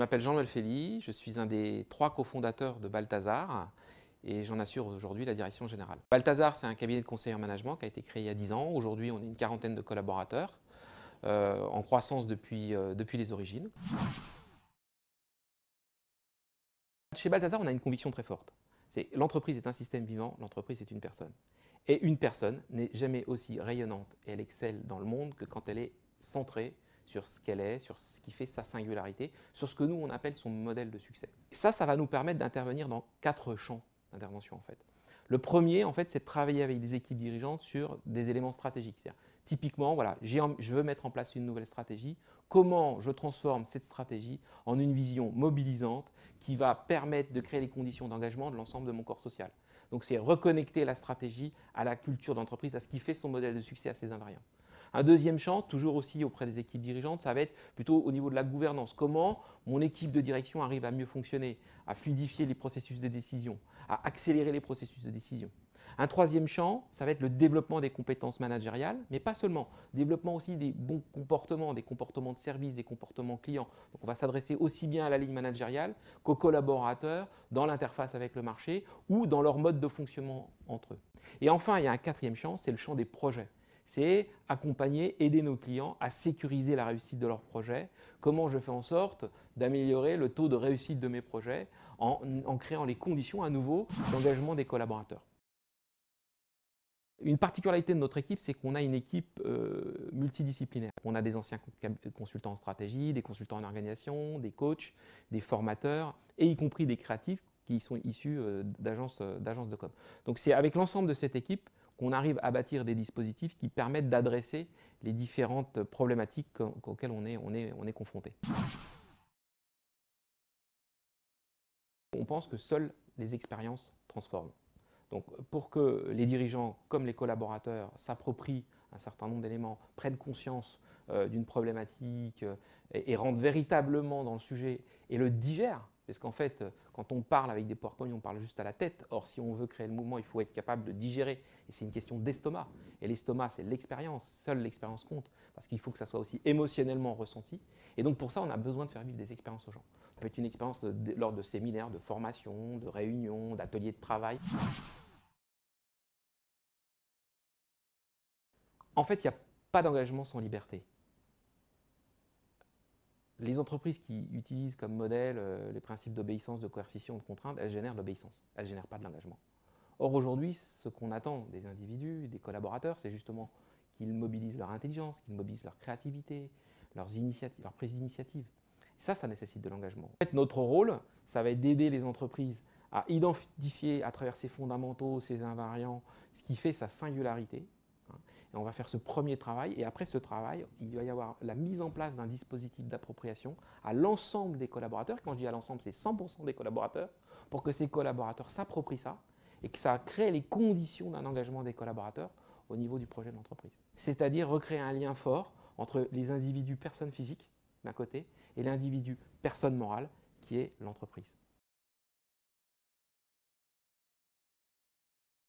Je m'appelle Jean-Noël je suis un des trois cofondateurs de Balthazar et j'en assure aujourd'hui la direction générale. Balthazar, c'est un cabinet de conseil en management qui a été créé il y a 10 ans. Aujourd'hui, on est une quarantaine de collaborateurs euh, en croissance depuis, euh, depuis les origines. Chez Balthazar, on a une conviction très forte. C'est l'entreprise est un système vivant, l'entreprise est une personne. Et une personne n'est jamais aussi rayonnante et elle excelle dans le monde que quand elle est centrée sur ce qu'elle est, sur ce qui fait sa singularité, sur ce que nous on appelle son modèle de succès. Ça, ça va nous permettre d'intervenir dans quatre champs d'intervention en fait. Le premier, en fait, c'est de travailler avec des équipes dirigeantes sur des éléments stratégiques. typiquement, voilà, je veux mettre en place une nouvelle stratégie. Comment je transforme cette stratégie en une vision mobilisante qui va permettre de créer les conditions d'engagement de l'ensemble de mon corps social. Donc, c'est reconnecter la stratégie à la culture d'entreprise, à ce qui fait son modèle de succès, à ses invariants. Un deuxième champ, toujours aussi auprès des équipes dirigeantes, ça va être plutôt au niveau de la gouvernance. Comment mon équipe de direction arrive à mieux fonctionner, à fluidifier les processus de décision, à accélérer les processus de décision. Un troisième champ, ça va être le développement des compétences managériales, mais pas seulement. Développement aussi des bons comportements, des comportements de service, des comportements clients. Donc on va s'adresser aussi bien à la ligne managériale qu'aux collaborateurs dans l'interface avec le marché ou dans leur mode de fonctionnement entre eux. Et enfin, il y a un quatrième champ, c'est le champ des projets c'est accompagner, aider nos clients à sécuriser la réussite de leurs projets. Comment je fais en sorte d'améliorer le taux de réussite de mes projets en, créant les conditions à nouveau d'engagement des collaborateurs. Une particularité de notre équipe, c'est qu'on a une équipe euh, multidisciplinaire. On a des anciens consultants en stratégie, des consultants en organisation, des coachs, des formateurs, et y compris des créatifs qui sont issus euh, euh, d'agences de com. Donc c'est avec l'ensemble de cette équipe qu'on arrive à bâtir des dispositifs qui permettent d'adresser les différentes problématiques auxquelles on est, confronté. On pense que seules les expériences transforment. Donc pour que les dirigeants comme les collaborateurs s'approprient un certain nombre d'éléments, prennent conscience euh, d'une problématique euh, et rentrent véritablement dans le sujet et le digèrent, parce qu'en fait, euh, quand on parle avec des PowerPoint, on parle juste à la tête. Or, si on veut créer le mouvement, il faut être capable de digérer. Et c'est une question d'estomac. Et l'estomac, c'est l'expérience. Seule l'expérience compte. Parce qu'il faut que ça soit aussi émotionnellement ressenti. Et donc, pour ça, on a besoin de faire vivre des expériences aux gens. Ça peut être une expérience lors de séminaires, de formations, de réunions, d'ateliers de travail. En fait, il n'y a pas d'engagement sans liberté les entreprises qui utilisent comme modèle euh, les principes d'obéissance, de coercition, de contrainte, elles génèrent l'obéissance, elles ne génèrent pas de l'engagement. Or aujourd'hui, ce qu'on attend des individus, des collaborateurs, c'est justement qu'ils mobilisent leur intelligence, qu'ils mobilisent leur créativité, leurs leur prise d'initiative. Ça, ça nécessite de l'engagement. En fait, notre rôle, ça va être d'aider les entreprises à identifier à travers ses fondamentaux, ses invariants, ce qui fait sa singularité, et on va faire ce premier travail. Et après ce travail, il va y avoir la mise en place d'un dispositif d'appropriation à l'ensemble des collaborateurs. Quand je dis à l'ensemble, c'est 100% des collaborateurs, pour que ces collaborateurs s'approprient ça et que ça crée les conditions d'un engagement des collaborateurs au niveau du projet de l'entreprise. C'est-à-dire recréer un lien fort entre les individus personnes physiques d'un côté et l'individu personne morale qui est l'entreprise.